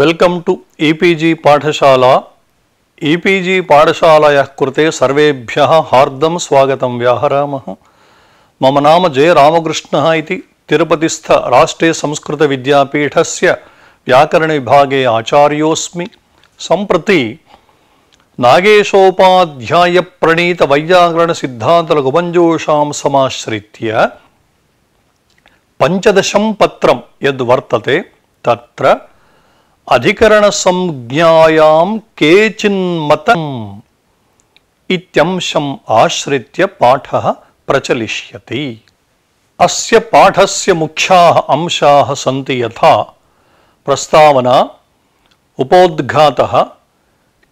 Welcome to E P G Pathshala E P G ಪಾಠಶಾಲೆಯ ಕೃತೆ ಸರ್ವೇಭ್ಯ ಹಾರ್ದಂ ಸ್ವಾಗತ ವ್ಯಾಹಾರ ಮೊಮ್ಮ ನಾಮ ಜಯ ರಾಮಕೃಷ್ಣ ತಿರುಪತಿಸ್ಥ ರಾಷ್ಟ್ರೀಯ ಸಂಸ್ಕೃತ ವ್ಯಾಕರಣ ಸಂಪ್ರತಿ ತಿರುಪತಿಸ್ಥರಷ್ಟ್ರೀಯ ಸಂಸ್ಕೃತವಿಪೀಠ ವ್ಯಾಕರಣವಿಭೆ ಆಚಾರ್ಯಸ್ತಿಧ್ಯಾಯ್ರಣೀತವೈಯಸಿಂತಲಕುಮೂಷಾಂ ಸ್ರಿತ್ಯ ಪಂಚದಶಂ ಪತ್ರ ತತ್ರ अधिकरण अधिकरणसंज्ञायां केचिन्मतम् इत्यंशम् आश्रित्य पाठः प्रचलिष्यति अस्य पाठस्य मुख्याः अंशाः सन्ति यथा प्रस्तावना उपोद्घातः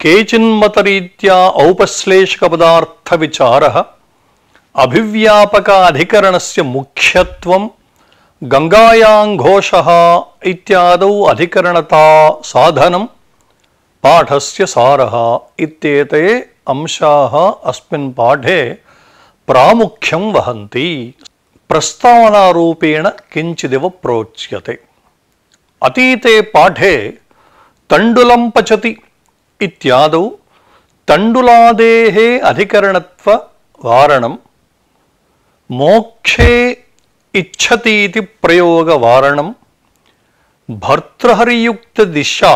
केचिन्मतरीत्या औपश्लेषकपदार्थविचारः अभिव्यापक अधिकरणस्य मुख्यत्वम् गङ्गायाम् घोषः इत्यादौ अधिकरणता साधनम् पाठस्य सारः इत्येते अंशाः अस्मिन् पाठे प्रामुख्यं वहन्ति प्रस्तावनारूपेण किञ्चिदिव प्रोच्यते अतीते पाठे तण्डुलं पचति इत्यादौ तण्डुलादेः अधिकरणत्वरणम् मोक्षे इच्छती प्रयोगवारणम भर्तृहरियुक्त दिशा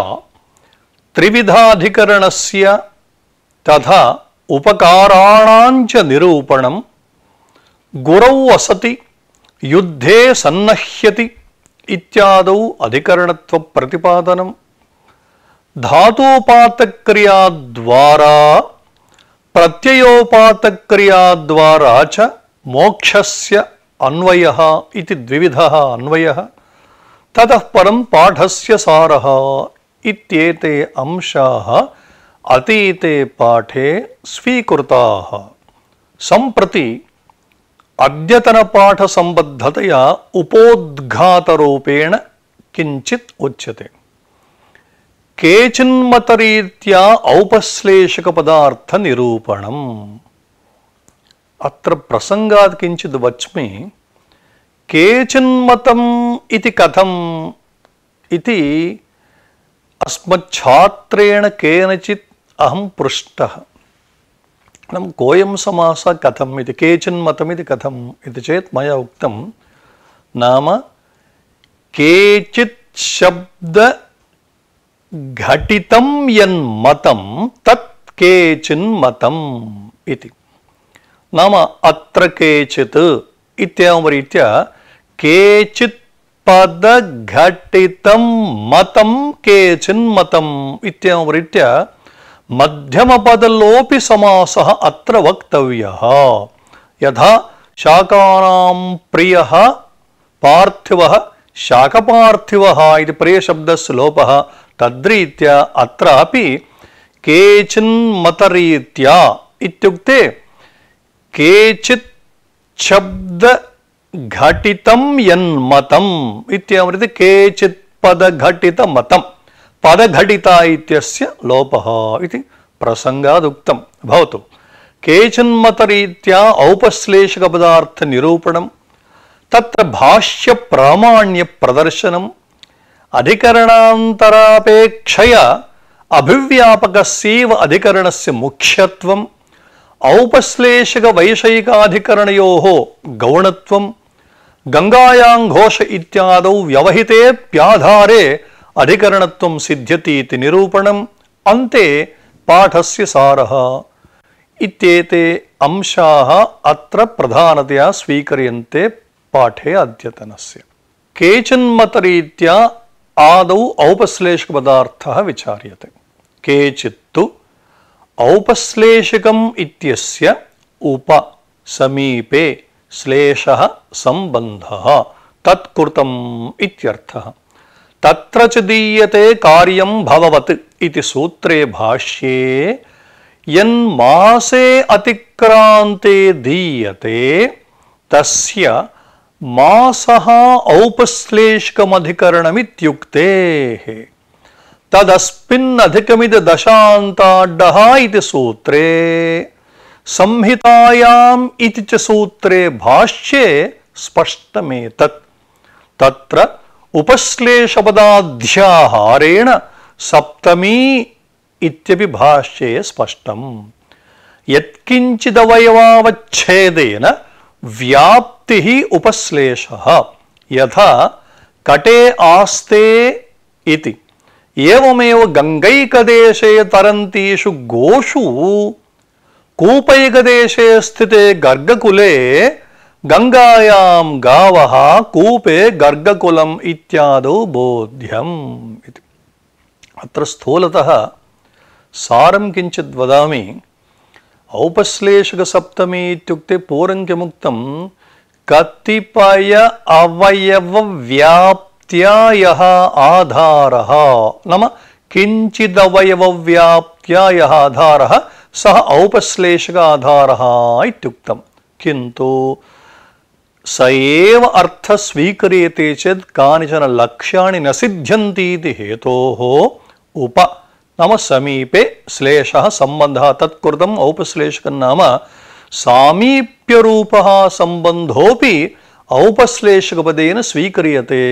त्रिविधाधिकरणस्य तथा उपकाराणाञ्च निरूपणं गुरौ असति युद्धे सन्नह्यति इत्यादौ अधिकरणत्वप्रतिपादनं धातोपातक्रियाद्वारा प्रत्ययोपातक्रियाद्वारा च मोक्ष अन्वय इति द्विविधः अन्वयः ततः परं पाठस्य सारः इत्येते अंशाः अतीते पाठे स्वीकृताः सम्प्रति अद्यतनपाठसम्बद्धतया उपोद्घातरूपेण किञ्चित् उच्यते केचिन्मतरीत्या औपश्लेषकपदार्थनिरूपणम् అత్ర ప్రసంగాత్ కించిత్ వచ్చి కేచిన్మతం ఇది కథం ఇది అస్మఛాత్రేణ కేనచిత్ అహం పృష్ట మనం కోయం సమాస కథం ఇది కేచిన్మతం ఇది కథం ఇది చేత్ మయా ఉక్తం నామ కేచిత్ శబ్ద ఘటితం యన్మతం తత్ కేచిన్మతం ఇది नाम अत्र केचित् इत्येवं रीत्या केचित् पदघटितं मतं केचिन्मतम् इत्येवंपरीत्या मध्यमपदलोपिसमासः अत्र वक्तव्यः यथा शाकानां प्रियः पार्थिवः शाकपार्थिवः इति प्रियशब्दस्य लोपः तद्रीत्या अत्रापि केचिन्मतरीत्या इत्युक्ते కేచిత్ శబ్ద ఘటితం యన్మతం ఇత్యేమరిది కేచిత్ పదఘటిత మతం పదఘటిత ఇత్యస్య లోప ఇది ప్రసంగాదుక్తం భవతు కేచిన్మతరీత్యా ఔపశ్లేషక పదార్థ నిరూపణం తత్ర భాష్య ప్రామాణ్య ప్రదర్శనం అధికరణాంతరాపేక్షయ అభివ్యాపక సీవ అధికరణస్య ముఖ్యత్వం ಔಪಶ್ಲೇಷಕ ವೈಷಯಿಕಾಧಿಕರಣೆಯೋ ಗೌಣತ್ವಂ ಗಂಗಾಯಾಂ ಘೋಷ ಇತ್ಯಾದೌ ವ್ಯವಹಿತೆಪ್ಯಾಧಾರೆ ಅಧಿಕರಣತ್ವಂ ಸಿದ್ಧತೀತಿ ನಿರೂಪಣಂ ಅಂತೆ ಪಾಠಸ್ಯ ಸಾರಃ ಇತ್ಯೇತೆ ಅಂಶಾಹ ಅತ್ರ ಪ್ರಧಾನತೆಯ ಸ್ವೀಕರಿಯಂತೆ ಪಾಠೆ ಅದ್ಯತನಸ್ಯ ಕೇಚಿನ್ಮತರೀತ್ಯ ಆದೌ ಔಪಶ್ಲೇಷಕ ಪದಾರ್ಥ ವಿಚಾರ್ಯತೆ ಕೇಚಿತ್ತು औपश्लेषक उप समीपे श्लेषः संबंध तत्कृतम् त्र चीयते कार्यम दीयते भववत् इति सूत्रे भाष्ये यसे अतिक्रांते दीयते तस्य मासः औपश्लेषिकमधिकरणमित्युक्तेः तदस्मिन्नधिकमिति दशाताड सूत्रे संहितायाम इति च सूत्रे भाष्ये स्पष्टमेतत् तत्र उपश्लेषपदाध्याहारेण सप्तमी इत्यपि भाष्ये स्पष्टम् यत्किञ्चिदवयवावच्छेदेन व्याप्तिः उपश्लेषः यथा कटे आस्ते इति ఏమేవ గంగైకదేశే తరంతీషు గోషు కూపైకదేశే స్థితే గర్గకులే గంగాయాం గావ కూపే గర్గకులం ఇత్యాదో బోధ్యం ఇది అత్ర స్థూలత సారం కించిత్ వదామి ఔపశ్లేషక సప్తమి ఇత్యుక్తే పూర్వం కిముక్తం కతిపయ అవయవ వ్యాప్ त्यायः आधार नाम किञ्चिदवयवव्याप्त्यायः आधारः सह औपश्लेषक आधारः इत्युक्तं किन्तु स एव अर्थः स्वीक्रियते चेत् कानिचन लक्ष्याणि न सिद्ध्यन्ति इति हेतोः उप नाम समीपे श्लेषः सम्बन्धः तत्कृतम् औपश्लेषकं नाम सामीप्यरूपः सम्बन्धोऽपि औपश्लेषकपदेन स्वीक्रियते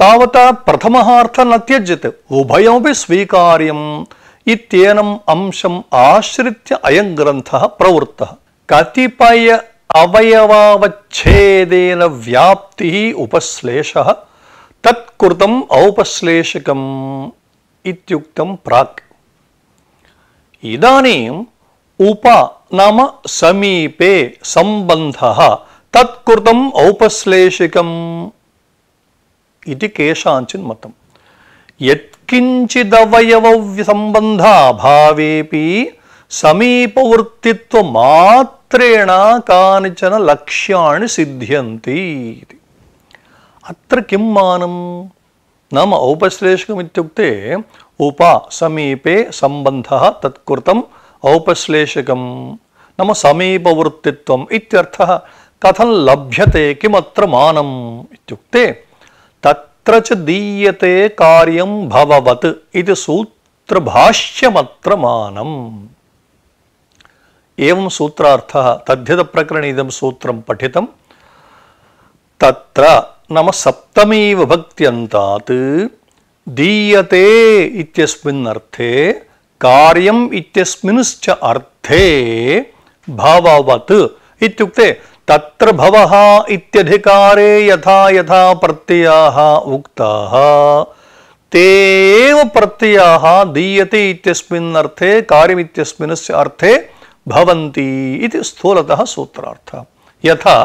தாவதா பிரதமஹார்த்த ந தியஜ்யத் உபயமபி ஸ்வீகாரியம் இத்தேனம் அம்சம் ஆசிரித்ய அயங்கிரந்த பிரவருத்த கதிபய அவயவாவச்சேதேன வியாப்தி உபஸ்லேஷ தற்குர்தம் ஔபஸ்லேஷகம் இத்தியுக்தம் பிராக் இதானீம் உப நாம சமீபே சம்பந்தः தற்குர்தம் ஔபஸ்லேஷிகம் ఇది కేశాంచిన్ మతం యత్కించిదవయవ సంబంధాభావేపి సమీపవృత్తిత్వ మాత్రేణ కానిచన లక్ష్యాన్ని సిద్ధ్యంతి ఇది అత్ర కిం మానం నామ ఔపశ్లేషకమిత్యుక్తే ఉప సమీపే సంబంధ తత్కృతం ఔపశ్లేషకం నమ సమీపవృత్తిత్వం ఇత్యర్థ కథం లభ్యతే కిమత్ర మానం ఇత్యుక్తే तत्र दीयते कार्यम भववत इति सूत्र भाष्यमत्र मानम एवं सूत्रार्थ तद्यत प्रकरण इदम सूत्रम पठितं तत्र नाम सप्तमी विभक्त्यंता दीयते इत्यस्मिन् अर्थे कार्यम् इत्यस्मिंश्च अर्थे भववत् इत्युक्ते तत्र भवः इत्यधिकारे यथा यथा प्रत्ययाः उक्ताः ते एव प्रत्ययाः दीयते इत्यस्मिन् अर्थे कार्यमित्यस्मिन् अर्थे भवन्ति इति स्थूलतः सूत्रार्थः यथा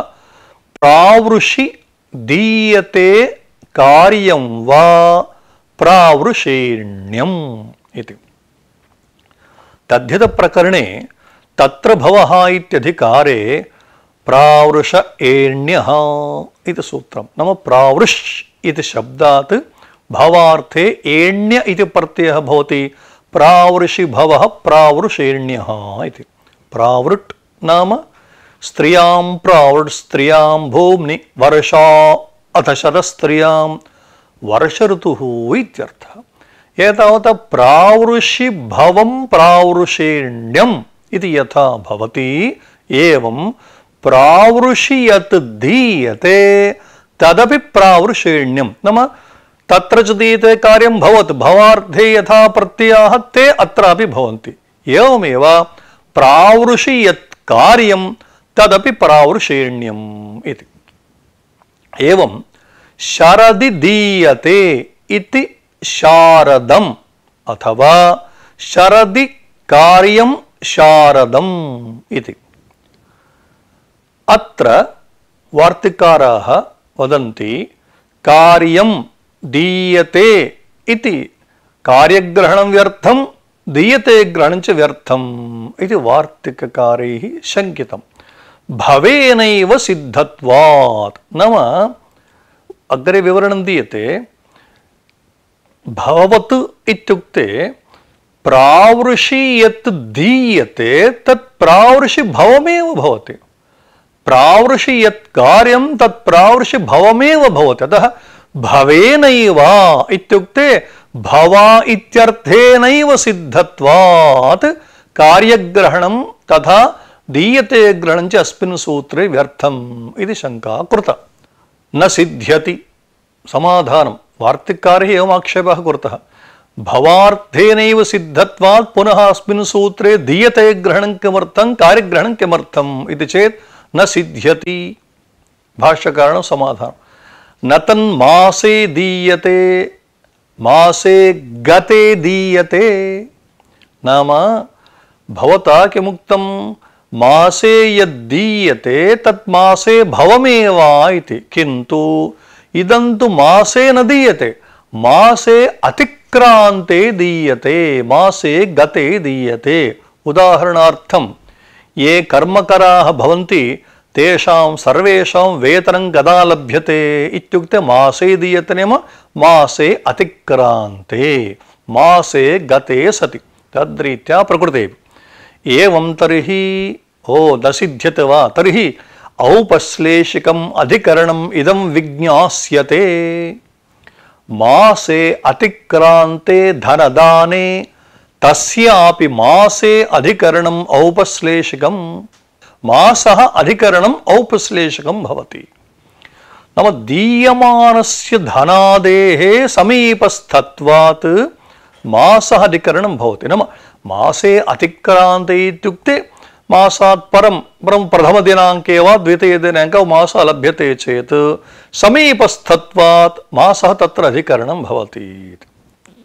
प्रावृषि दीयते कार्यं वा प्रावृषेण्यम् इति तद्धितप्रकरणे तत्र भवः इत्यधिकारे प्रावृष एण्य इति नम नाम प्रावृष् भवार्थे एण्य प्रत्यय प्रत्ययः भवति प्रावृषि भवः प्रावृषेण्यः इति नाम स्त्रियां प्रावृट् स्त्रियां भूमि वर्षा अथ शतस्त्रियां वर्ष ऋतुः इत्यर्थः एतावता प्रावृषि भवं प्रावृषेण्यम् यथा भवति एवं प्रावृषि यत् दीयते तदपि प्रावृषेण्यं नाम तत्र च दीयते कार्यं भवत् भवार्थे यथा प्रत्याहत् ते अत्रापि भवन्ति एवमेव प्रावृषि यत् कार्यं तदपि प्रावृषेण्यम् इति एवं शरदि दीयते इति शारदम् अथवा शरदि कार्यं शारदम् इति अत्र वार्तिकाराः वदन्ति कार्यं दीयते इति कार्यग्रहणं व्यर्थं दीयते ग्रहणं च व्यर्थम् इति वार्तिककारैः शङ्कितं भवेनैव सिद्धत्वात् नाम अग्रे विवरणं दीयते भवत् इत्युक्ते प्रावृषि यत् दीयते तत् प्रावृषि भवमेव भवति प्रावृषि यत् कार्यं तत् प्रावृषि भवमेव भवति अतः भवेनैव इत्युक्ते भव इत्यर्थेनैव सिद्धत्वात् कार्यग्रहणं तथा दीयते ग्रहण च अस्मिन् सूत्रे व्यर्थम् इति शङ्का कृता न सिद्ध्यति समाधानं वार्तिककारः एवम् आक्षेपः कृतः भवार्थेनैव सिद्धत्वात् पुनः अस्मिन् सूत्रे दीयते ग्रहणं किमर्थं कार्यग्रहणं किमर्थम् इति चेत् न सिद्ध्यति भाष्यकारण समाधान न तन मासे दीयते मासे गते दीयते नाम भवता कि मुक्तम मासे यदीयते तत्मासे भवमेवा इति किंतु इदं तु मासे न दीयते मासे अतिक्रांते दीयते मासे गते दीयते उदाहरणार्थम ఏ కర్మకరా భవంతి తేషాం సర్వేషాం వేతనం గదా లభ్యతే ఇత్యుక్తే మాసే దీయతనేమ మాసే అతిక్రాంతే మాసే గతే సతి తద్రీత్యా ప్రకృతే ఏం తర్హి ఓ దసిధ్యత వా తర్హి ఔపశ్లేషికం అధికరణం ఇదం విజ్ఞాస్యతే మాసే అతిక్రాంతే ధనదానే तस्यापि मासे अधिकरणम औपश्लेषकम मासः अधिकरणम औपश्लेषकम भवति नाम दीयमानस्य धनादेः समीपस्थत्वात् मासः अधिकरणं भवति नाम मासे अतिक्रान्ते इत्युक्ते मासात् परं परं प्रथमदिनाङ्के वा द्वितीयदिनाङ्के मासः लभ्यते चेत् समीपस्थत्वात् मासः तत्र अधिकरणं भवति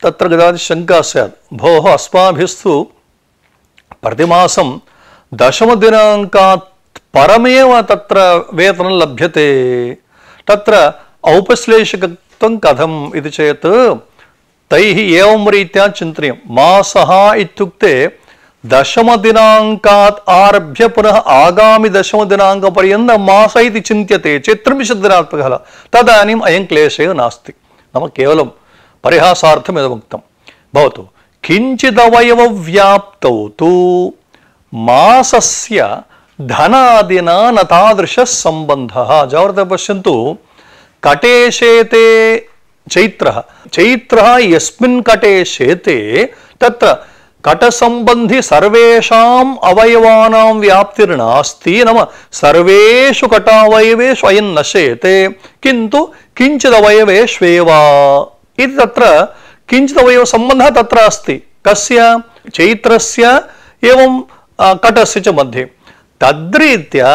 తత్ర గదాది శంకా సార్ భో అస్మాభిస్తు ప్రతిమాసం దశమ దశమదినాంకాత్ పరమేవ తత్ర వేతనం లభ్యతే తత్ర ఔపశ్లేషకత్వం కథం ఇది చేత్ తై ఏం రీత్యా చింతనీయం మాస దశమ దశమదినాంకాత్ ఆరభ్య పునః ఆగామి దశమ దినాంక పర్యంత మాస ఇది చింత్యతే దినాత్మక తదనీ అయం క్లేశే నాస్తి నమ కేవలం పరిహాసార్థం ఉక్తం భవతు కించిదవయవవ్యాప్తౌ తు మాసస్య ధనాదినా నతాదృశ సంబంధ జాగ్రత్త పశ్యంతు కటేశేతే చైత్ర చైత్ర ఎస్మిన్ కటేశేతే తత్ర కటసంబంధి సర్వేషాం అవయవానాం వ్యాప్తిర్నాస్తి నమ సర్వేషు కటావయవే స్వయం నశేతే కింటు కించిదవయవేష్వేవా इति तत्र किञ्चित् वयो सम्बन्धः तत्र अस्ति कस्य चैत्रस्य एवं कटस्य च मध्ये तद्रीत्या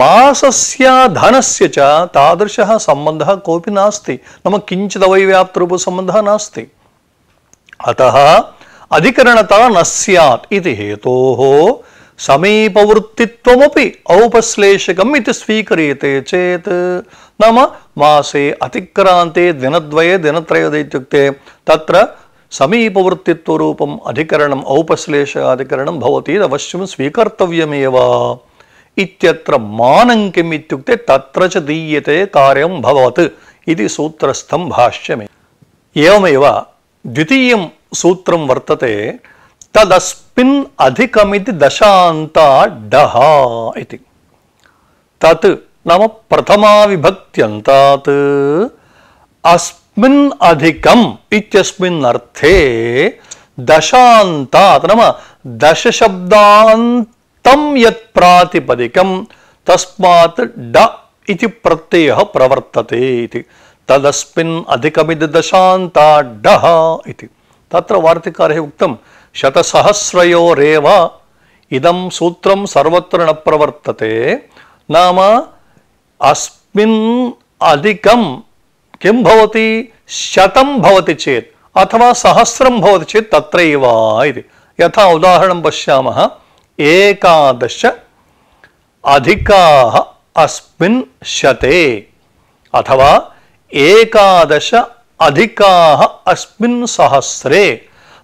मासस्य धनस्य च तादृशः सम्बन्धः कोऽपि नास्ति नाम किञ्चिदवैव्याप्तरूपसम्बन्धः नास्ति अतः अधिकरणता न स्यात् इति हेतोः समीपवृत्तित्वमपि औपश्लेषकम् इति स्वीक्रियते चेत् नाम मासे अतिक्रान्ते दिनद्वये दिनत्रयोद इत्युक्ते तत्र समीपवृत्तित्वरूपम् अधिकरणम् औपश्लेषकरणम् भवति अवश्यं स्वीकर्तव्यमेव इत्यत्र मानम् किम् इत्युक्ते तत्र च दीयते कार्यं भवत् इति सूत्रस्थं भाष्यमे एवमेव द्वितीयं सूत्रं वर्तते तदस्मिन् अधिकमिति दशांता डः इति तत् नाम प्रथमा विभक्त्यन्तात् अस्मिन् अधिकम् इत्यस्मिन् अर्थे दशांतात् नाम दश दशशब्दान्तं यत् प्रातिपदिकं तस्मात् ड इति प्रत्ययः प्रवर्तते इति तदस्मिन् अधिकमिति दशान्ता डः इति तत्र वार्तिकारे उक्तं ಶತಸಹಸ್ರಯೋರೇವ ಇದಂ ಸೂತ್ರಂ ಸರ್ವತ್ರ ನ ಪ್ರವರ್ತತೆ ನಾಮ ಅಸ್ಮಿನ್ ಅಧಿಕಂ ಕಿಂ ಭವತಿ ಶತಂ ಭವತಿ ಚೇತ್ ಅಥವಾ ಸಹಸ್ರಂ ಭವತಿ ಚೇತ್ ತತ್ರೈವ ಇದೆ ಯಥಾ ಉದಾಹರಣಂ ಪಶ್ಯಾಮಃ ಏಕಾದಶ ಅಧಿಕಾಹ ಅಸ್ಮಿನ್ ಶತೆ ಅಥವಾ ಏಕಾದಶ ಅಧಿಕಾಹ ಅಸ್ಮಿನ್ ಸಹಸ್ರೇ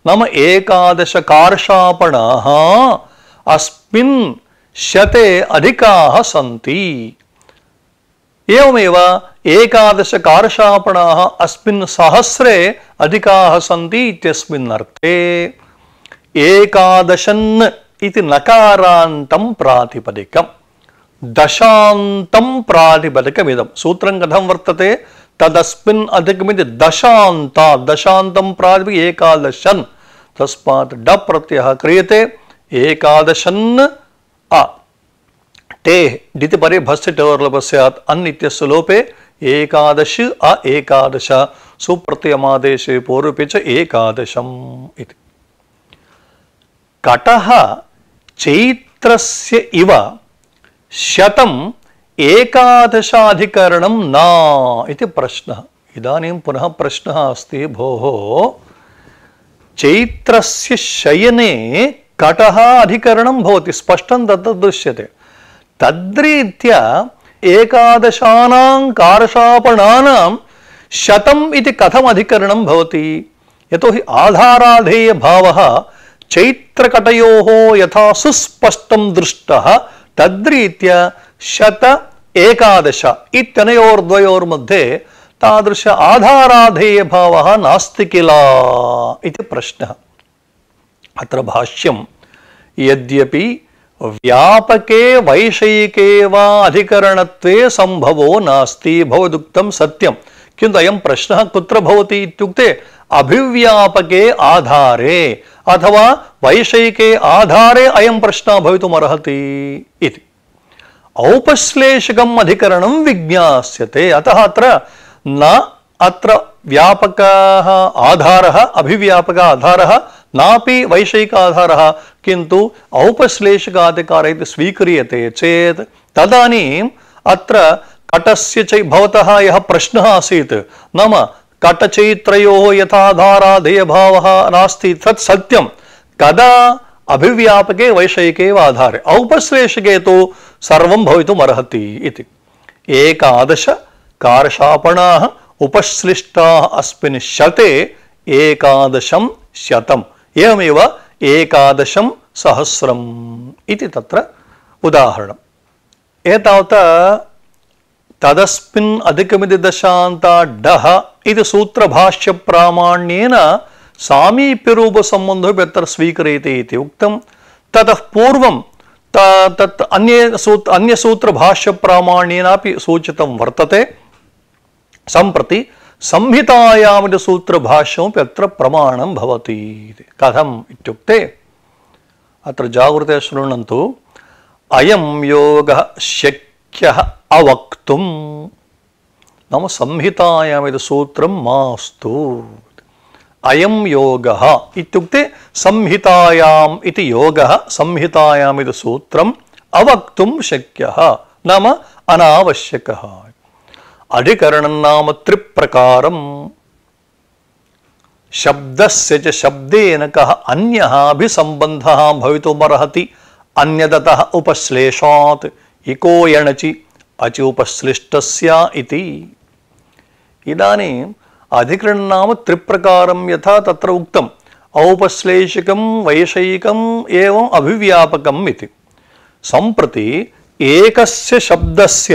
नाम एकादश कार्षापणाः अस्मिन् शते अधिकाः सन्ति एवमेव एकादश कार्षापणाः अस्मिन् सहस्रे अधिकाः सन्ति इत्यस्मिन् अर्थे एकादशन् इति नकारान्तं प्रातिपदिकम् दशान्तं प्रातिपदिकमिदं सूत्रं कथं वर्तते तदस्मिन् अधिकमिति दशान्ता दशान्तं प्रातिपदिक एकादशन् तस्मात् ड प्रत्ययः क्रियते एकादशन्न अ टे डिति परे भस्य टवर्लभ स्यात् अन् इत्यस्य लोपे एकादश अ एकादश सुप्रत्ययमादेशे पूर्वपि च एकादशम् इति कटः चैत्रस्य इव शतम् एकादशाधिकरणं न इति प्रश्नः इदानीं पुनः प्रश्नः अस्ति भोः चैत्रस्य शयने कटः अधिकरणं भवति स्पष्टं तत्र दृश्यते तद्रीत्या एकादशानां कारशापणानां शतम् इति कथमधिकरणं अधिकरणं भवति यतोहि आधाराधेयभावः चैत्रकटयोः यथा सुस्पष्टं दृष्टः तद्रीत्या शत एकादश इत्यनयोर्द्वयोर्मध्ये तादृश आधाराधेयभावः नास्ति किल प्रश्न प्रश्नः अत्र भाष्यं यद्यपि व्यापके वैषयिके वा अधिकरणत्वे सम्भवो नास्ति भवदुक्तं सत्यं किन्तु अयं प्रश्नः कुत्र भवति इत्युक्ते अभिव्यापके आधारे अथवा वैषयिके आधारे अयं प्रश्नः भवितुमर्हति इति औपश्लेषकम् अधिकरणं विज्ञास्यते अतः अत्र न अत्र व्यापक आधार अभिव्यापक आधार नापि वैषयिक आधार किंतु औपश्लेषकाधिकारः स्वीक्रीय स्वीक्रियते चेत् तदानीम् अत्र कटस्य च भवतः यः प्रश्नः आसीत् नाम कटचैत्रयोः यथाधाराधेयभावः नास्ति तत् सत्यं कदा अभिव्यापके वैषयिके एव आधारे औपश्लेषके तु सर्वं अर्हति इति एकादश कारशापणाः उपश्लिष्टा अस्मिन् शते एकादशं शतम् एवमेव एकादशं सहस्रम् इति तत्र उदाहरणम् एतावत् तदस्मिन् अधिकमिति दशान्ताड्डः इति सूत्रभाष्यप्रामाण्येन सामीप्यरूपसम्बन्धो यत्र स्वीक्रियते इति उक्तं ततः पूर्वं तत् अन्ये सूत्र अन्यसूत्रभाष्यप्रामाण्येनापि सूचितं वर्तते सम्प्रति संहितायामिति सूत्रभाष्यमपि अत्र प्रमाणं भवति कथम् इत्युक्ते अत्र जागृते शृण्वन्तु അയം യോഗ ശക്യ അവക്തും നമ്മ സംഹിതായാമിത് സൂത്രം മാസ്തു അയം യോഗ ഇത്യുക്തി സംഹിതായാം ഇത് യോഗ സംഹിതായാമിത് സൂത്രം അവക്തും ശക്യ നമ അനാവശ്യക അധികരണം നാമ ത്രിപ്രകാരം ശബ്ദസ്യ ച ശബ്ദേന കഹ അന്യഭിസംബന്ധ ഭവിതുമർഹതി അന്യതത ഉപശ്ലേഷാത് ഇക്കോ എണചി അചി ഉപശ്ലിഷ്ടസ്യ ഇതി ഇതാനീം അധികൃണനാമ ത്രിപ്രകാരം യഥാ തത്ര ഉക്തം ഔപശ്ലേഷികം വൈഷയികം ഏവം അഭിവ്യാപകം ഇതി സംപ്രതി ഏകസ്യ ശബ്ദസ്യ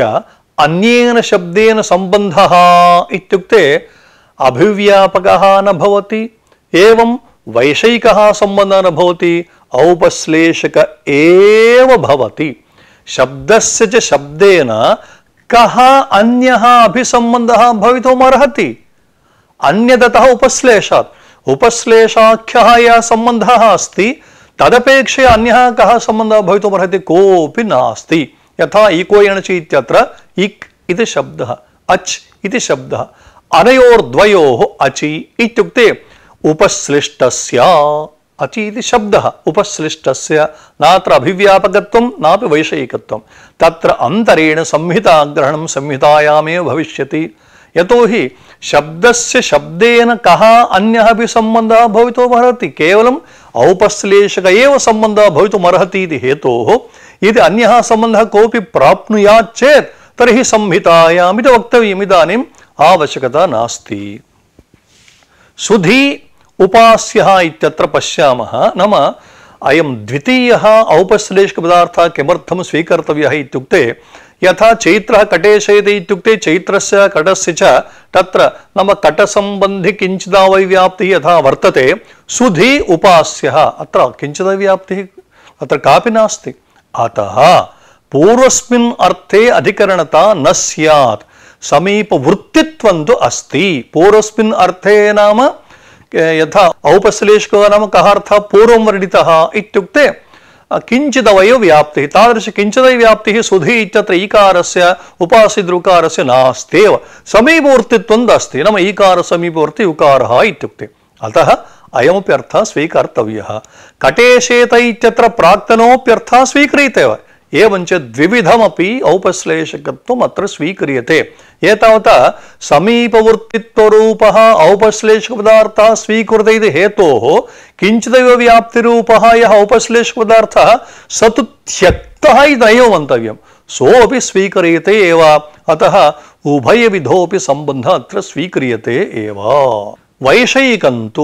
अन्येन शब्देन संबंधः इत्युक्ते अभिव्यापकः न भवति एवं वैषयिकः संबंधः न भवति औपश्लेषक एव भवति शब्दस्य च शब्देन कः अन्यः भवितुम् अर्हति अन्यदतः उपश्लेषात् उपश्लेषाख्यः यः संबंधः अस्ति तदपेक्षया अन्यः कः संबंधः भवितुम् अर्हति कोऽपि नास्ति यथा ईको एणचि इत्यत्र इक् इति शब्दः अच् इति शब्दः अनयोर्द्वयोः अचि इत्युक्ते उपश्लिष्टस्य अचि इति शब्दः उपश्लिष्टस्य नात्र अभिव्यापकत्वं नापि वैषयिकत्वं तत्र अन्तरेण संहिताग्रहणं संहितायामेव भविष्यति यतोहि शब्दस्य शब्देन कः अन्यः अपि सम्बन्धः भवितुमर्हति केवलम् औपश्लेषक एव सम्बन्धः भवितुमर्हति इति हेतोः यदि अन्यः सम्बन्धः कोऽपि प्राप्नुयात् चेत् तर्हि संहितायामिति वक्तव्यमिदानीम् आवश्यकता नास्ति सुधी उपास्यः इत्यत्र पश्यामः नाम अयं द्वितीयः औपश्लेषकपदार्थः किमर्थं स्वीकर्तव्यः इत्युक्ते यथा चैत्रः कटेशयति इत्युक्ते चैत्रस्य कटस्य च तत्र नाम कटसम्बन्धि किञ्चिदावैव्याप्तिः यथा वर्तते सुधी उपास्यः अत्र किञ्चिदव्याप्तिः अत्र कापि नास्ति अतः पूर्वस्मिन् अर्थे अधिकरणता न स्यात् समीपवृत्तित्वं तु अस्ति पूर्वस्मिन् अर्थे नाम यथा औपश्लेषको नाम कः अर्थः पूर्वं वर्णितः इत्युक्ते किञ्चिदवयो व्याप्तिः तादृश किञ्चिदैव व्याप्तिः सुधि इत्यत्र ईकारस्य उपासिदृकारस्य नास्त्येव समीपवर्तित्वम् अस्ति नाम ईकारसमीपवर्ति उकारः इत्युक्ते अतः अयमप्यर्थ स्वीकर्तव्य कटेशेत प्राक्तनोऽप्यर्थ स्वीक्रियते एव एवञ्च द्विविधमपि औपश्लेषकत्वम् अत्र स्वीक्रियते एतावता समीपवर्तित्वरूपः स्वीकृत हेतु हेतोः किञ्चिदेव व्याप्तिरूपः पदार्थ स तो त्यक्तः इति नैव मन्तव्यं अतः उभयविधोऽपि सम्बन्धः अत्र स्वीक्रियते वैषयिकंतु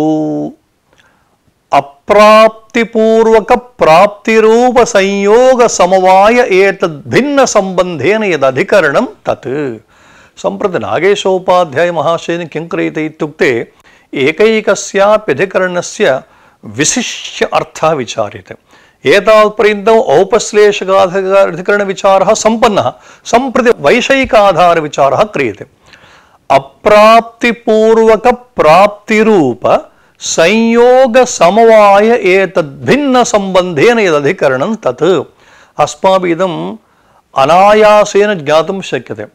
अप्राप्तिपूर्वक प्राप्तिरूप संयोग समवाय एतद् भिन्न संबंधेन यदधिकरणं तत् संप्रति नागेशोपाध्याय महाशयेन किं क्रियते इत्युक्ते विशिष्य अर्थ विचार्यते एतावत्पर्यन्तम् औपश्लेषकाधिकरणविचारः सम्पन्नः सम्प्रति वैषयिकाधारविचारः क्रियते अप्राप्तिपूर्वक प्राप्ति रूप संयोग समवाय एतद्भिन्न संबंधेन यदधिकरणं तत् अस्माभिदम् अनायासेन ज्ञातुं शक्यते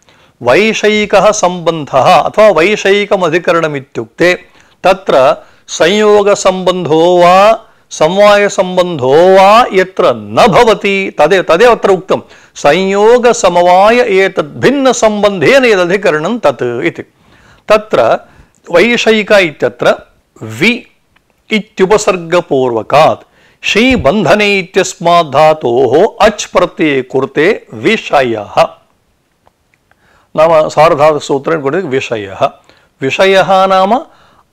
वैषयिकः सम्बन्धः अथवा वैषयिकम् अधिकरणम् इत्युक्ते तत्र संयोगसम्बन्धो वा समवायसम्बन्धो वा यत्र न भवति तदेव तदेव अत्र उक्तं संयोग समवाय एतद् भिन्न संबंधेन यदधिकरणं तत् इति तत्र वैषयिक इत्यत्र वि इत्युपसर्गपूर्वकात् शी बंधने इत्यस्मात् धातोः अच् प्रत्यये कुर्ते विषयः नाम सार्धातसूत्रेण कुर्ते विषयः विषयः नाम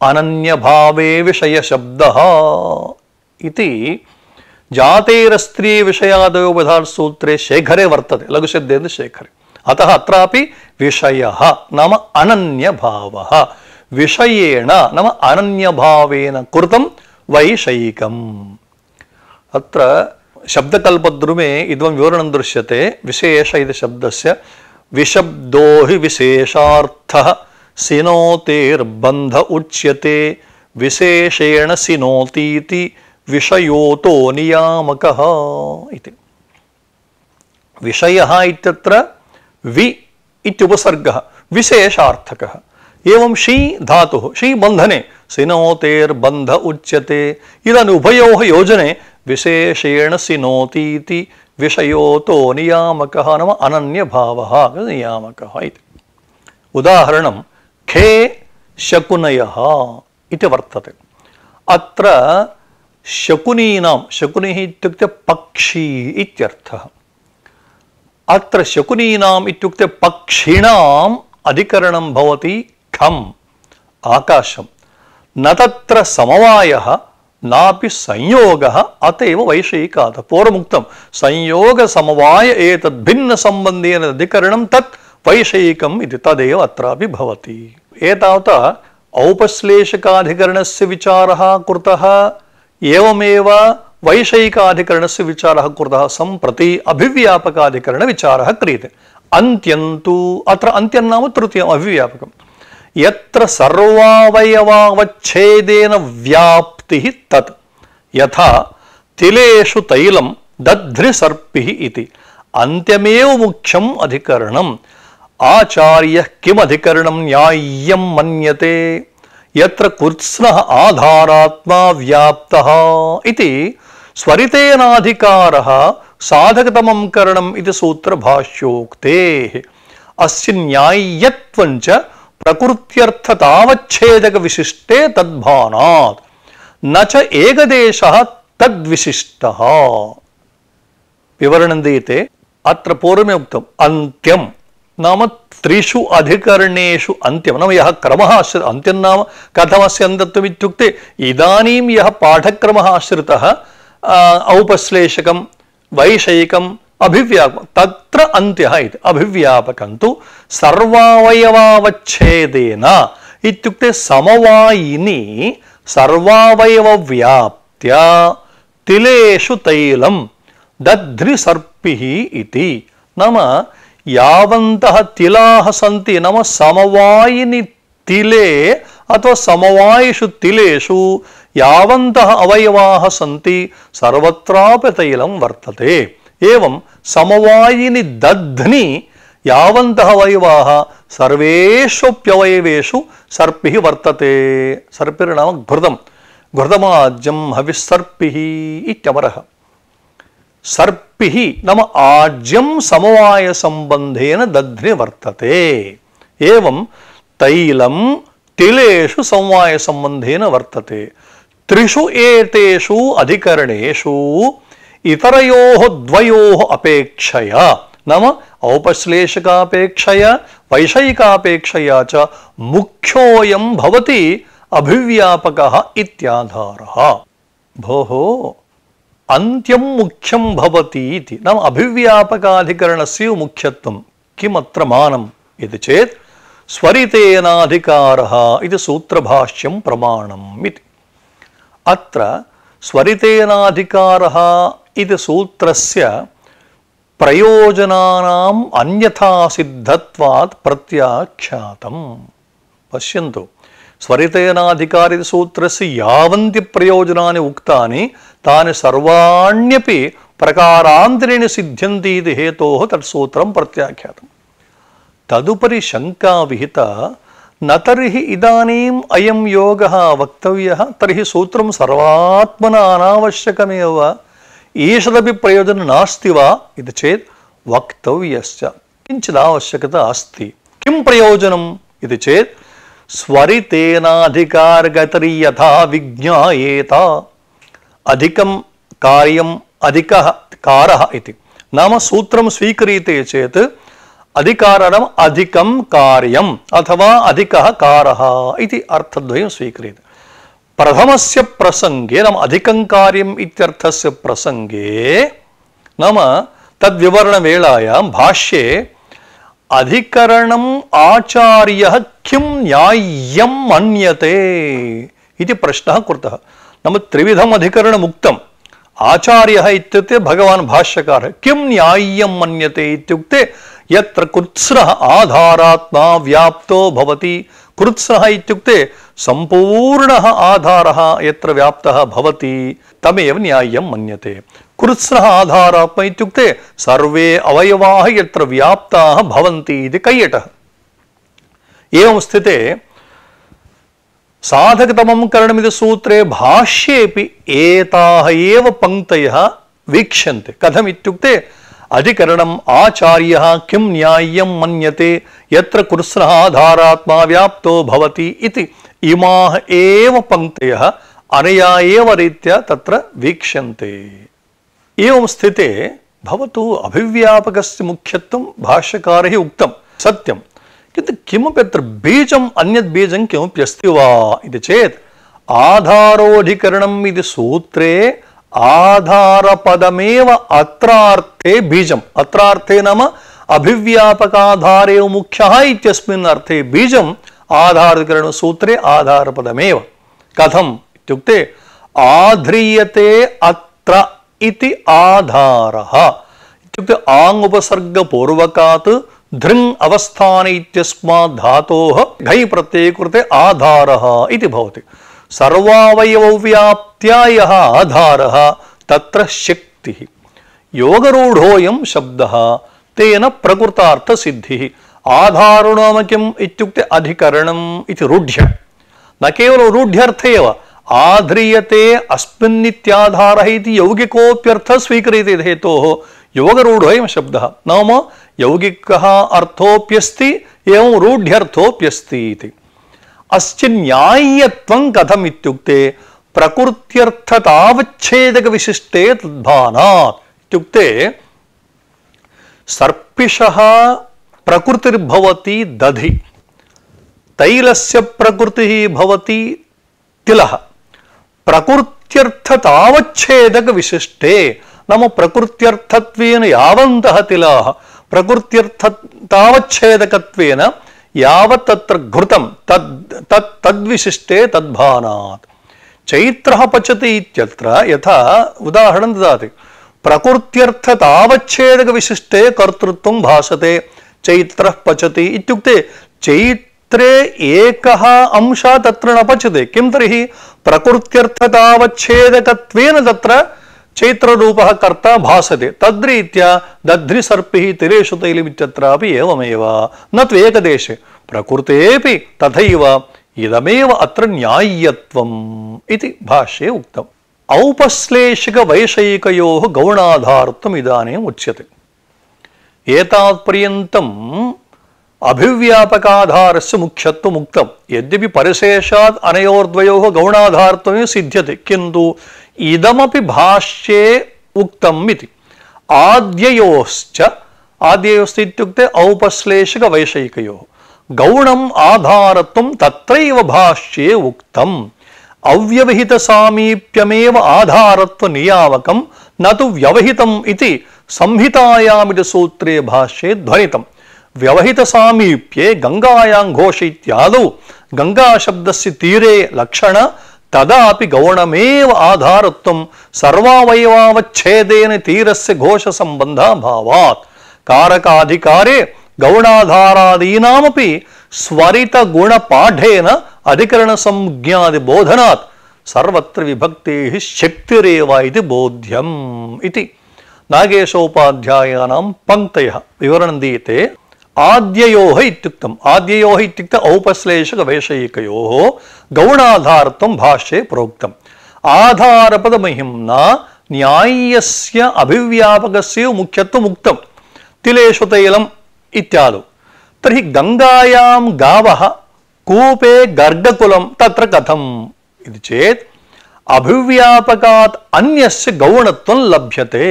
अनन्यभावे विषयशब्दः इति जातेरस्त्री विषयादयो विधानसूत्रे शेखरे वर्तते लघुसिद्धेन शेखरे अतः अत्रापि विषयः नाम अनन्यभावः विषयेण नाम अनन्यभावेन कृतं वैषयिकम् अत्र शब्दकल्पद्रुमे इदं विवरणं दृश्यते विशेष इति शब्दस्य विशब्दो हि विशेषार्थः सिनोतेर्बन्ध उच्यते विशेषेण सिनोतीति विषयोतो तो नियामक विषय विपसर्ग विशेषाथक इत्युपसर्गः विशेषार्थकः एवं शी धातुः शी बन्धने सिनोतेर्बन्ध उच्यते इदानीम् योजने विशेषेण सिनोतीति तो नियामक नम अनन्यभावः भाव नियामक उदाहरणं खे शकुनयः वर्तते अत्र शकुनीनाम् शकुनिः इत्युक्ते पक्षी इत्यर्थः अत्र शकुनीनाम् इत्युक्ते पक्षिणाम् अधिकरणं भवति खम् आकाशम् न तत्र समवायः नापि संयोगः अत एव वैषयिकात् पूर्वमुक्तम् संयोगसमवाय एतद्भिन्नसम्बन्धेन अधिकरणं तत् वैषयिकम् इति तदेव अत्रापि भवति एतावता औपश्लेषकाधिकरणस्य विचारः कृतः एवमेव वैषयिकाधिकरणस्य विचारः कुर्तः सम्प्रति अभिव्यापकाधिकरण विचारः क्रियते अन्त्यन्तु अत्र अन्त्यं नाम तृतीयम् अभिव्यापकम् यत्र सर्वावयवावच्छेदेन व्याप्तिः तत् यथा तिलेषु तैलं दध्रिसर्पिः इति अन्त्यमेव मुख्यम् अधिकरणम् आचार्यः किमधिकरणं न्याय्यं मन्यते यत्र कुत्स्नः आधारात्मा व्याप्तः इति स्वरितेनाधिकारः साधकतमं करणम् इति सूत्रभाष्योक्तेः अस्य न्याय्यत्वं च प्रकृत्यर्थतावच्छेदकविशिष्टे तद्भानात् न च एकदेशः तद्विशिष्टः विवरणं दीयते अत्र पूर्वमेव उक्तम् अन्त्यम् नाम त्रिषु अधिकरणेषु अन्त्यं नाम यः क्रमः आश्रि अन्त्यन्नाम कथमस्य अन्तत्वम् इत्युक्ते इदानीं यः पाठक्रमः आश्रितः औपश्लेषकं वैषयिकम् अभिव्यापकं तत्र अन्त्यः इति अभिव्यापकं तु सर्वावयवावच्छेदेन इत्युक्ते समवायिनी सर्वावयवव्याप्त्या तिलेषु तैलं दध्रिसर्पिः इति नाम यावन्तः तिलाः सन्ति नाम तिले अथवा समवायिषु तिलेषु यावन्तः अवयवाः सन्ति सर्वत्रापि तैलम् वर्तते एवम् समवायिनि दध्नि यावन्तः अवैवाः सर्वेष्वप्यवयवेषु सर्पिः वर्तते सर्पिर्नाम घृतम् घृतमाद्यम् हविः सर्पिः इत्यवरः सर्पि नम आज्यम समवाय संबंधेन दध्नि वर्तते एवं तैलम तिलेषु समवाय संबंधेन वर्तते त्रिषु एतेषु अधिकरणेषु इतरयोः द्वयोः अपेक्षया नाम औपश्लेषकापेक्षया वैषयिकापेक्षया च मुख्योऽयं भवति अभिव्यापकः इत्याधारः भोः అంత్యం ముఖ్యం భవతి ఇది నా అభివ్యాపకాధికరణస్య ముఖ్యత్వం కిమత్ర మానం ఇది చేత్ స్వరితేనాధికార ఇది సూత్రభాష్యం ప్రమాణం ఇది అత్ర స్వరితేనాధికార ఇది సూత్రస్య ప్రయోజనానాం అన్యథాసిద్ధత్వాత్ ప్రత్యాఖ్యాతం పశ్యంతో స్వరితేనాధికారి సూత్రస్య యావంతి ప్రయోజనాన్ని ఉక్తాని తాని సర్వాణ్యపి ప్రకారాంతరేణ సిద్ధ్యంతి ఇది హేతో తత్సూత్రం ప్రత్యాఖ్యాతం తదుపరి శంకా విహిత నర్హి ఇదానీం అయం యోగ వక్తవ్య తర్హి సూత్రం సర్వాత్మన అనావశ్యకమేవ ఈషదపి ప్రయోజనం నాస్తి వా ఇది చేత్ వక్తవ్యశ్చ కించిదావశ్యకత అస్తి కిం ప్రయోజనం ఇది చేత్ स्वरितेनाधिकारगतरि यथा विज्ञायेत अधिकं कार्यम् अधिकः कारः इति नाम सूत्रं स्वीक्रियते चेत् अधिकारणम् अधिकं कार्यम् अथवा अधिकः कारः इति अर्थद्वयं स्वीक्रियते प्रथमस्य प्रसङ्गे नाम अधिकं कार्यम् इत्यर्थस्य प्रसङ्गे नाम तद्विवरणवेलायां भाष्ये अधिकरणम् आचार्यः किं न्याय्यम् अन्यते इति प्रश्नः कृतः नाम त्रिविधम् अधिकरणमुक्तम् आचार्यः इत्युक्ते भगवान् भाष्यकारः किं न्याय्यम् मन्यते इत्युक्ते यत्र कृत्स्नः आधारात्मा व्याप्तो भवति कृत्स्नः इत्युक्ते सम्पूर्णः आधारः यत्र व्याप्तः भवति तमेव न्याय्यं मन्यते कृत्स्नः आधारात्मा इत्युक्ते सर्वे अवयवाः यत्र व्याप्ताः भवन्ति इति कैयटः एवं स्थित साधकतम करणमिति सूत्रे भाष्येपि पंक्त वीक्ष्य पङ्क्तयः वीक्ष्यन्ते कथम् इत्युक्ते अधिकरणम् आचार्यः किं न्याय्यं मन्यते यत्र अनया रीत्या तत्र वीक्ष्यन्ते एवं स्थिते भवतु अभिव्यापकस्य मुख्यत्वं भाष्यकारैः सत्यं यत् किमप्यत्र बीजम् अन्यत् बीजं किमपि सूत्रे आधारपदमेव अत्रार्थे बीजम् अत्रार्थे नाम अभिव्यापकाधारे मुख्यः इत्यस्मिन् अर्थे बीजम् आधारकरणसूत्रे आधारपदमेव कथम् आध्रीयते अत्र इति आधारः इत्युक्ते आङ् धृंग अवस्थानीत्यस्मा धातोः घञ् प्रत्यये कृते आधार इति भवति सर्वावयवव्याप्त्या यः आधारः तत्र शक्तिः योगरूढोऽयं शब्दः तेन प्रकृतार्थसिद्धिः आधारो नाम किम् इत्युक्ते न केवलं रूढ्यर्थे एव आध्रियते अस्मिन्नित्याधारः इति यौगिकोऽप्यर्थः स्वीक्रियते हेतोः योगरूढोऽयं शब्दः नाम यौगिक अर्थोप्यस्ति एवं रूढ़्यर्थोप्यस्ति अस्याय्यत्वं कथम इत्युक्ते प्रकृत्यर्थतावच्छेदक विशिष्टे तद्भानात् इत्युक्ते सर्पिषः प्रकृतिर्भवति दधि तैलस्य प्रकृतिः भवति तिलः प्रकृत्यर्थतावच्छेदक विशिष्टे नाम प्रकृत्यर्थत्वेन यावन्तः तिलाः प्रकृत्यर्थतावच्छेदकत्वेन यावत् तत्र घृतं तद् तत् तद्विशिष्टे तद्भानात् चैत्रः पचति इत्यत्र यथा उदाहरणं ददाति प्रकृत्यर्थतावच्छेदकविशिष्टे कर्तृत्वं भाषते चैत्र पचति इत्युक्ते चैत्रे एकः अंशः तत्र न पचते किं तर्हि प्रकृत्यर्थतावच्छेदकत्वेन तत्र ಚೈತ್ರರೂಪ ಕರ್ತ ಭಾಸತೆ ತದ್ರೀತ್ಯ ದಧ್ರಿ ಸರ್ಪಿ ತಿರೇಶು ತೈಲಿಮಿತ್ಯತ್ರಾಪಿ ಏವಮೇವ ನ ಪ್ರಕೃತೇಪಿ ತಥೈವ ಇದಮೇವ ಅತ್ರ ನ್ಯಾಯತ್ವಂ ಇತಿ ಭಾಷ್ಯೆ ಉಕ್ತಂ ಔಪಶ್ಲೇಷಿಕ ವೈಷಯಿಕಯೋ ಗೌಣಾಧಾರ್ತಂ ಇದಾನೇ ಉಚ್ಯತೆ ಅಭಿವ್ಯಾಪಕಾಧಾರಸ್ಯ ಮುಖ್ಯತ್ವ ಮುಕ್ತಂ ಯದ್ಯಪಿ ಪರಿಶೇಷಾತ್ ಅನಯೋರ್ದ್ವಯೋಃ ಗೌಣಾಧಾರತ್ವಮೇ ಕಿಂತು ඉදමපි භාෂ්‍යයේ උක්තම් මිති. ආද්‍යයෝස්ච ආද්‍යයෝස්තිත්‍යුක්ත ඖපශ්ලේෂක වෛශයිකයෝ. ගෞණම් ආධාරත්වම් තත්‍රෛව භාෂ්‍යයේ උක්තම්. අව්‍යවහිත සාමීප්‍යමේව ආධාරත්ව නියාවකම් නතු ව්‍යවහිතම් ඉති සංහිතායාමිට සූත්‍රයේ භාෂයේ ध्वनितම් ව්‍යවහිත සාමීප්‍යේ ගංගායන් ഘോഷිත්‍යාදෝ ගංගා ශබ්දස්ස තීරේ ලක්ෂණ ததாபி கௌணமேவ ஆதாரத்துவம் சர்வாவயவாவச்சேதேன தீரஸ்ய கோஷ சம்பந்தாபாவாத் காரகாதிகாரே கௌணாதாராதீனாமபி ஸ்வரித குண பாடேன அதிகரண சம்ஜாதி போதனாத் சர்வத்திர விபக்தி சக்திரேவா இது போத்தியம் இது நாகேஷோபாத்தியாயானாம் பங்கய விவரணம் தீயத்தை ఆద్యయోహ ఇత్యుక్తం ఆద్యయోహ ఇత్యుక్త ఔపశ్లేషక వైషయికయో గౌణాధారత్వం భాష్యే ప్రోక్తం ఆధారపద మహిమ్న న్యాయస్య అభివ్యాపకస్య ముఖ్యత్వముక్తం తిలేషు తైలం ఇత్యాదు తర్హి గంగాయాం గావ కూపే గర్గకులం తత్ర కథం ఇది చేత్ అభివ్యాపకాత్ అన్యస్య గౌణత్వం లభ్యతే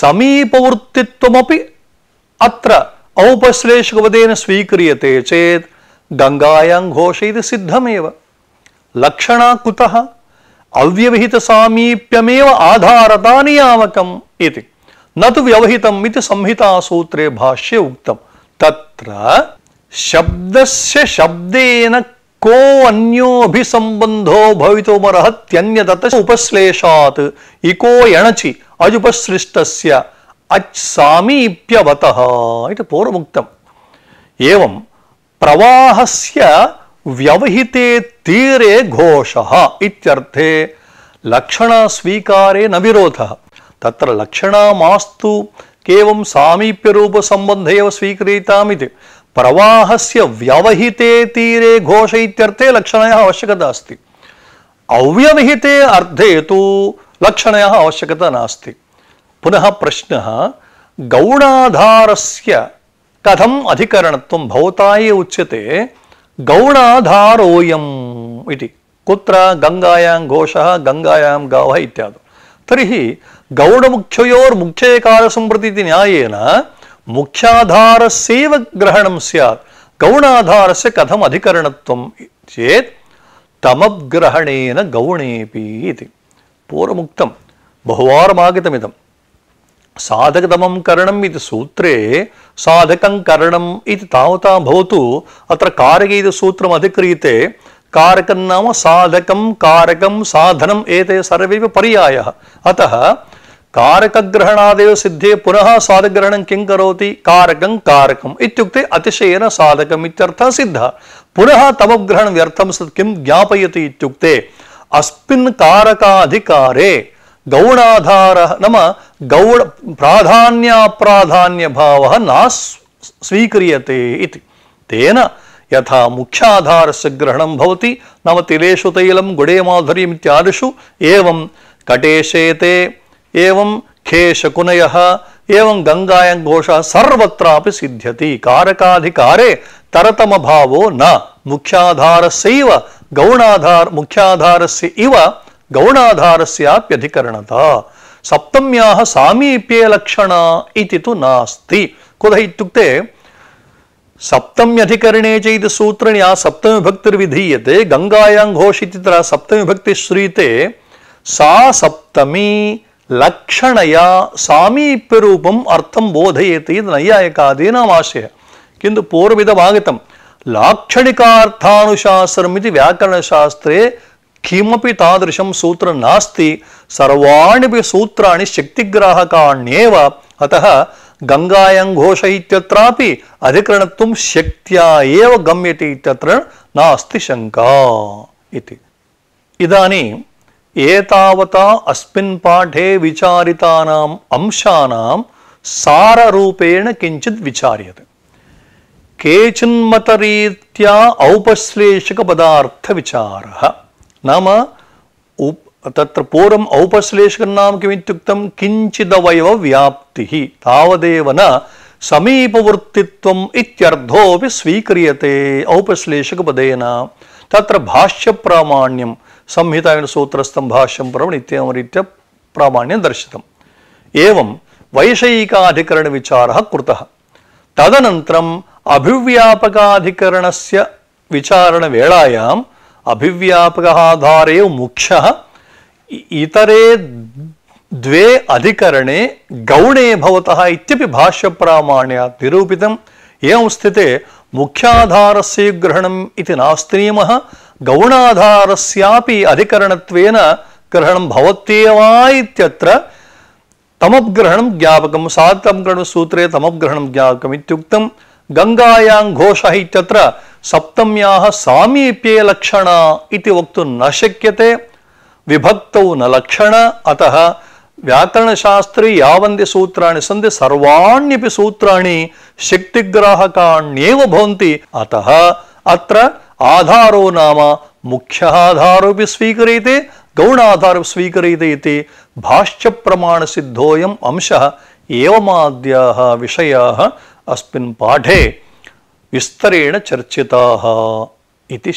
సమీపవర్తిత్వమపి అత్ర औपश्लेषकवदेन स्वीक्रियते चेत् गङ्गायां घोषयति सिद्धमेव लक्षणा कुतः अव्यवहितसामीप्यमेव आधारता नियामकम् इति न तु व्यवहितम् इति संहितासूत्रे भाष्ये उक्तं तत्र शब्दस्य शब्देन को अन्योऽभिसम्बन्धो भवितुमर्हत्यन्यदत उपश्लेषात् इको यणचि अजुपसृष्टस्य अच्छाप्यवत इत पूर्व मुक्त एवं प्रवाह व्यवहिते तीरे घोषे लक्षण स्वीकारे न विरोध त्र लक्षण मस्तु कव सामीप्यूपसंबंधे स्वीक्रीता प्रवाह से व्यवहिते तीरे घोष इत लक्षण आवश्यकता अस्त अव्यवहिते अर्थे तो लक्षण आवश्यकता नास्ती पुनः प्रश्न गौणाधार से कथम भवता ये उच्यते गौणाधारोऽयम् इति कुत्र गङ्गायां घोषः गङ्गायां गावः इत्यादौ तर्हि गौणमुख्ययोर्मुख्यैकादसम्प्रति इति न्यायेन मुख्याधारस्यैव ग्रहणं स्यात् गौणाधारस्य कथम् अधिकरणत्वं चेत् तमग्रहणेन गौणेऽपि इति पूर्वमुक्तं बहुवारमागतमिदं साधकतमं करणम् इति सूत्रे साधकं करणम् इति तावता भवतु अत्र कारके इति अधिक्रियते कारकं नाम साधकं कारकं साधनम् एते सर्वेपि पर्यायः अतः कारकग्रहणादेव सिद्धे पुनः साधकग्रहणं किं करोति कारकं कारकम् इत्युक्ते अतिशयेन साधकम् इत्यर्थः सिद्धः पुनः तमग्रहणं व्यर्थं किं ज्ञापयति इत्युक्ते अस्मिन् कारकाधिकारे गौणाधार नाम गौण प्राधान्याप्राधान्य भाव न स्वीक्रियते इति तेन यथा मुख्याधारस्य ग्रहणं भवति नाम तिलेषु तैलं गुडे माधुर्यम् इत्यादिषु एवं कटेशेते एवं खेशकुनयः एवं गंगायं घोषः सर्वत्रापि सिद्ध्यति कारकाधिकारे तरतमभावो न मुख्याधारस्यैव गौणाधार मुख्याधारस्य इव गौणाधारस्याप्यधिकरणतः सप्तम्याः सामीप्ये लक्षणा इति तु नास्ति कुतः इत्युक्ते सप्तम्यधिकरणे चेत् सूत्रेण या सप्तमीभक्तिर्विधीयते गङ्गायां घोषिति तत्र सप्तमीभक्तिः श्रूयते सा सप्तमी लक्षणया सामीप्यरूपम् अर्थं बोधयति इति नैयायिकादीनाम् आशयः किन्तु पूर्वमिदमागतं लाक्षणिकार्थानुशासनमिति व्याकरणशास्त्रे किमपि तादृशं सूत्रं नास्ति सर्वाण्यपि सूत्राणि शक्तिग्राहकाण्येव अतः गङ्गायां घोष इत्यत्रापि अधिकरणत्वं शक्त्या एव गम्यते इत्यत्र नास्ति शङ्का इति इदानीम् एतावता अस्मिन् पाठे विचारितानाम् अंशानां साररूपेण किञ्चित् विचार्यते केचिन्मतरीत्या औपश्लेषकपदार्थविचारः नाम तत्र पूर्वम् औपश्लेषकनाम किमित्युक्तं किञ्चिदवयव व्याप्तिः तावदेव न समीपवर्तित्वम् इत्यर्थोऽपि स्वीक्रियते औपश्लेषकपदेन तत्र भाष्यप्रामाण्यं संहितायन सूत्रस्थं भाष्यं परं नित्यं रीत्या प्रामाण्यं दर्शितम् एवं वैषयिकाधिकरणविचारः कृतः तदनन्तरम् अभिव्यापकाधिकरणस्य विचारणवेलायां अभिव्यापकाधारे मुख्यः इतरे द्वे अधिकरणे गौणे भवतः इत्यपि भाष्यप्रामाण्यात् निरूपितम् एवं स्थिते मुख्याधारस्य ग्रहणम् इति नास्ति नियमः गौणाधारस्यापि अधिकरणत्वेन ग्रहणं भवत्येव इत्यत्र तमपग्रहणं ज्ञापकं सातमग्रहणसूत्रे तमपग्रहणं ज्ञापकम् इत्युक्तं गंगायां घोषः सामीप्ये लक्षण वक्त वक्तुं न शक्यते विभक्तौ न लक्षण अतः व्याकरणशास्त्री यावन्ति सूत्राणि सन्ति सर्वाण्यपि सूत्राणि शक्तिग्राहकाण्येव भवन्ति अतः अत्र आधारो नाम मुख्यः आधारोऽपि स्वीक्रियते गौणाधारः स्वीक्रियते इति भाष्यप्रमाणसिद्धोऽयम् अंशः एवमाद्याः विषयाः अस्मिन् पाठे विस्तरेण चर्चिता इति